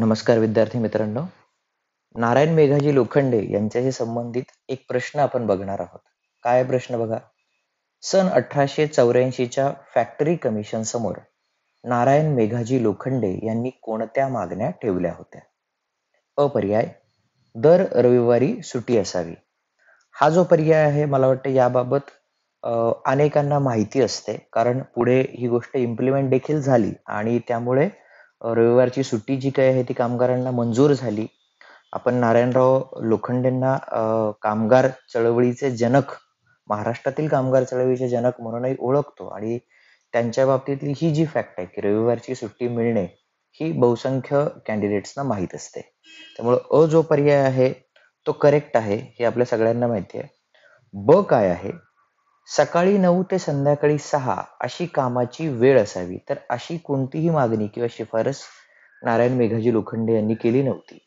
नमस्कार विद्यार्थी मित्रांनो नारायण मेघाजी लोखंडे यांच्याशी संबंधित एक प्रश्न आपण बघणार आहोत काय प्रश्न बघा सन अठराशे चौऱ्याऐंशीच्या फॅक्टरी कमिशन समोर नारायण मेघाजी लोखंडे यांनी कोणत्या मागण्या ठेवल्या होत्या अपर्याय दर रविवारी सुटी असावी हा जो पर्याय आहे मला वाटतं याबाबत अनेकांना माहिती असते कारण पुढे ही गोष्ट इम्प्लिमेंट देखील झाली आणि त्यामुळे रविवारची सुट्टी जी काही आहे ती कामगारांना मंजूर झाली आपण नारायणराव लोखंडेंना कामगार चळवळीचे जनक महाराष्ट्रातील कामगार चळवळीचे जनक म्हणूनही ओळखतो आणि त्यांच्या बाबतीतली ही जी फॅक्ट आहे की रविवारची सुट्टी मिळणे ही बहुसंख्य कॅन्डिडेट्सना माहीत असते त्यामुळे अ जो पर्याय आहे तो करेक्ट आहे हे आपल्या सगळ्यांना माहिती आहे ब काय आहे सकाळी नऊ ते संध्याकाळी सहा अशी कामाची वेळ असावी तर अशी कोणतीही मागणी किंवा शिफारस नारायण मेघाजी लोखंडे यांनी केली नव्हती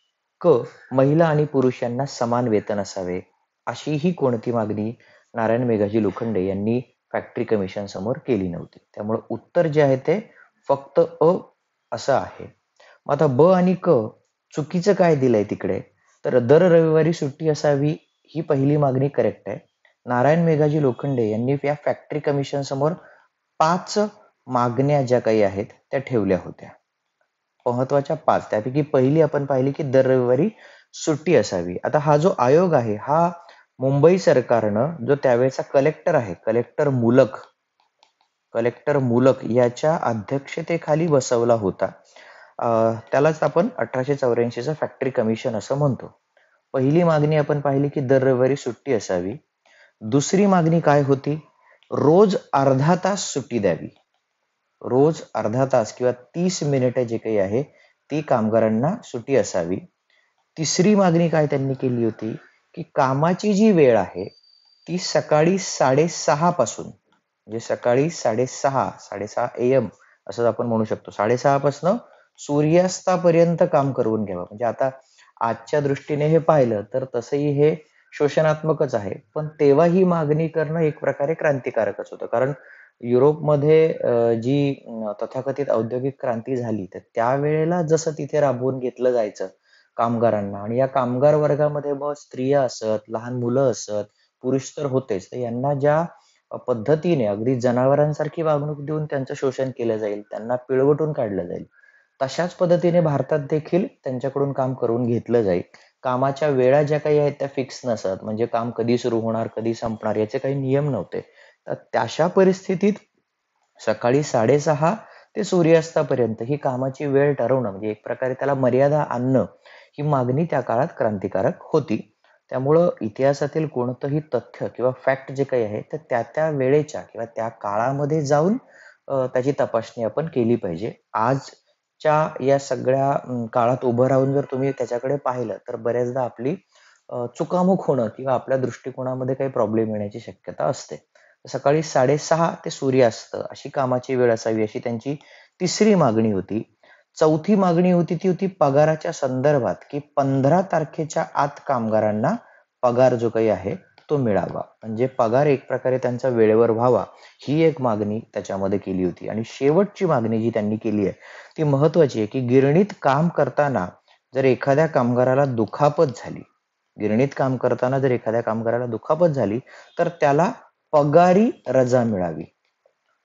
क महिला आणि पुरुषांना समान वेतन असावे अशीही कोणती मागणी नारायण मेघाजी लोखंडे यांनी फॅक्टरी कमिशन समोर केली नव्हती त्यामुळे उत्तर जे आहे ते फक्त अ असं आहे मग आता ब आणि क चुकीचं काय दिलंय तिकडे तर दर रविवारी सुट्टी असावी ही पहिली मागणी करेक्ट आहे नारायण मेघाजी लोखंडे यांनी या फॅक्टरी कमिशन समोर पाच मागण्या ज्या काही आहेत त्या ठेवल्या होत्या महत्वाच्या पाच त्यापैकी पहिली आपण पाहिली की दर रविवारी सुट्टी असावी आता हा जो आयोग आहे हा मुंबई सरकारनं जो त्यावेळेचा कलेक्टर आहे कलेक्टर मुलक कलेक्टर मुलक याच्या अध्यक्षतेखाली बसवला होता त्यालाच आपण अठराशे चौऱ्याऐंशीचं फॅक्टरी कमिशन असं म्हणतो पहिली मागणी आपण पाहिली की दर रविवारी सुट्टी असावी दुसरी मागणी काय होती रोज अर्धा तास सुट्टी द्यावी रोज अर्धा तास किंवा तीस मिनिट जे काही आहे ती कामगारांना सुट्टी असावी तिसरी मागणी काय त्यांनी केली होती की कामाची जी वेळ आहे ती सकाळी साडेसहा पासून म्हणजे सकाळी साडेसहा साडेसहा ए एम असं आपण म्हणू शकतो साडेसहापासनं सूर्यास्तापर्यंत काम करून घ्यावं म्हणजे आता आजच्या दृष्टीने हे पाहिलं तर तसंही हे शोषणात्मकच आहे पण तेव्हा ही मागणी करणं एक प्रकारे क्रांतिकारकच होतं कारण युरोपमध्ये जी तथाकथित औद्योगिक क्रांती झाली तर त्यावेळेला जसं तिथे राबवून घेतलं जायचं कामगारांना आणि या कामगार वर्गामध्ये मग स्त्रिया असत लहान मुलं असत पुरुष तर होतेच तर यांना ज्या पद्धतीने अगदी जनावरांसारखी वागणूक देऊन त्यांचं शोषण केलं जाईल त्यांना पिळवटून काढलं जाईल तशाच पद्धतीने भारतात देखील त्यांच्याकडून काम करून घेतलं जाईल कामाच्या वेळा ज्या काही आहेत त्या फिक्स नसत म्हणजे काम कधी सुरू होणार कधी संपणार याचे काही नियम नव्हते तर त्याशा परिस्थितीत सकाळी साडेसहा ते सूर्यास्तापर्यंत ही कामाची वेळ ठरवणं म्हणजे एक प्रकारे त्याला मर्यादा आणणं ही मागणी त्या काळात क्रांतिकारक होती त्यामुळं इतिहासातील कोणतंही तथ्य किंवा फॅक्ट जे काही आहे तर त्या त्या वेळेच्या किंवा त्या काळामध्ये जाऊन त्याची तपासणी आपण केली पाहिजे आज च्या या सगळ्या काळात उभं राहून जर तुम्ही त्याच्याकडे पाहिलं तर बऱ्याचदा आपली चुकामुख होणं किंवा आपल्या दृष्टिकोनामध्ये काही प्रॉब्लेम येण्याची शक्यता असते. सकाळी साडेसहा ते सूर्यास्त अशी कामाची वेळ असावी अशी त्यांची तिसरी मागणी होती. चौथी मागणी होती ती होती पगाराच्या संदर्भात की पंधरा तारखेच्या आत कामगारांना पगार जो काही आहे तो मिळावा म्हणजे पगार एक प्रकारे त्यांचा वेळेवर व्हावा ही एक मागणी त्याच्यामध्ये केली होती आणि शेवटची मागणी जी त्यांनी केली आहे ती महत्वाची आहे की गिरणीत काम करताना जर एखाद्या कामगाराला दुखापत झाली गिरणीत काम करताना जर एखाद्या कामगाराला दुखापत झाली तर त्याला पगारी रजा मिळावी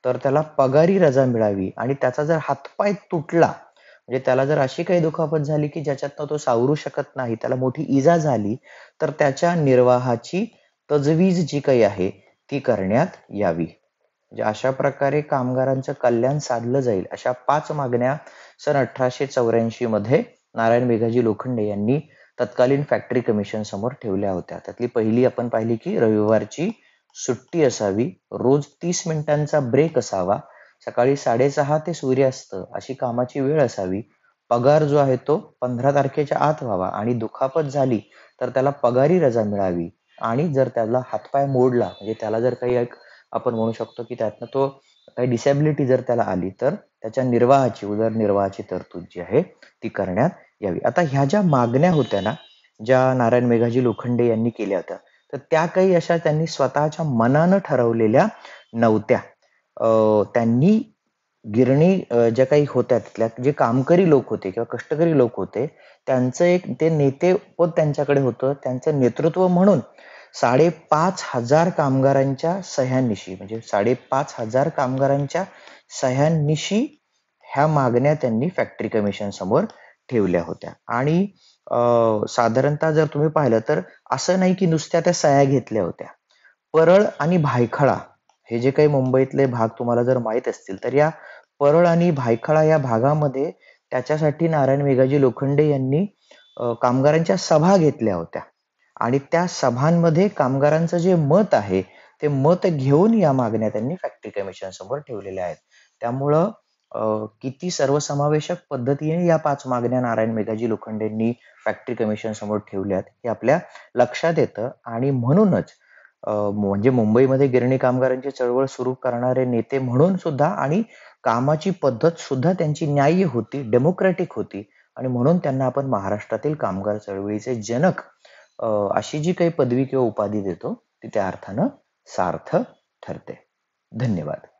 तर त्याला पगारी रजा मिळावी आणि त्याचा जर हातपाय तुटला म्हणजे त्याला जर अशी काही दुखापत झाली की ज्याच्यातनं तो सावरू शकत नाही त्याला मोठी इजा झाली तर त्याच्या निर्वाहाची तजवीज जी काही आहे ती करण्यात यावी म्हणजे अशा प्रकारे कामगारांचं कल्याण साधलं जाईल अशा पाच मागण्या सन अठराशे चौऱ्याऐंशी मध्ये नारायण मेघाजी लोखंडे यांनी तत्कालीन फॅक्टरी कमिशन समोर ठेवल्या होत्या त्यातली पहिली आपण पाहिली की रविवारची सुट्टी असावी रोज तीस मिनिटांचा ब्रेक असावा सकाळी साडेसहा ते सूर्यास्त अशी कामाची वेळ असावी पगार जो आहे तो पंधरा तारखेच्या आत व्हावा आणि दुखापत झाली तर त्याला पगारी रजा मिळावी आणि जर त्याला हातपाय मोडला म्हणजे त्याला जर काही एक आपण म्हणू शकतो की त्यातनं तो काही डिसेबिलिटी जर त्याला आली तर त्याच्या निर्वाहाची उदरनिर्वाहाची तरतूद जी आहे ती करण्यात यावी आता ह्या ज्या मागण्या होत्या ना ज्या नारायण मेघाजी लोखंडे यांनी केल्या होत्या तर त्या काही अशा त्यांनी स्वतःच्या मनानं ठरवलेल्या नव्हत्या त्यांनी गिरणी ज्या काही होत्या तिथल्या जे कामकरी लोक होते किंवा कष्टकरी लोक होते त्यांचं एक ते नेते व त्यांच्याकडे होतं त्यांचं नेतृत्व म्हणून साडेपाच हजार कामगारांच्या सह्यानिशी म्हणजे साडेपाच हजार कामगारांच्या सह्यानिशी ह्या मागण्या त्यांनी फॅक्टरी कमिशन समोर ठेवल्या होत्या आणि साधारणतः जर तुम्ही पाहिलं तर असं नाही की नुसत्या त्या सह्या घेतल्या होत्या परळ आणि भायखळा हे जे काही मुंबईतले भाग तुम्हाला जर माहीत असतील तर या परळ आणि भायखळा या भागामध्ये त्याच्यासाठी नारायण मेघाजी लोखंडे यांनी कामगारांच्या सभा घेतल्या होत्या आणि त्या सभांमध्ये कामगारांचं जे मत आहे ते मत घेऊन या मागण्या त्यांनी फॅक्टरी कमिशन समोर ठेवलेल्या आहेत त्यामुळं किती सर्वसमावेशक पद्धतीने या पाच मागण्या नारायण मेघाजी लोखंडेंनी फॅक्टरी कमिशन समोर ठेवल्यात हे आपल्या लक्षात येतं आणि म्हणूनच म्हणजे मुंबईमध्ये गिरणी कामगारांची चळवळ सुरू करणारे नेते म्हणून सुद्धा आणि कामाची पद्धत सुद्धा त्यांची न्याय्य होती डेमोक्रॅटिक होती आणि म्हणून त्यांना आपण महाराष्ट्रातील कामगार चळवळीचे जनक अशी जी काही पदवी किंवा उपाधी देतो ती त्या अर्थानं सार्थ ठरते धन्यवाद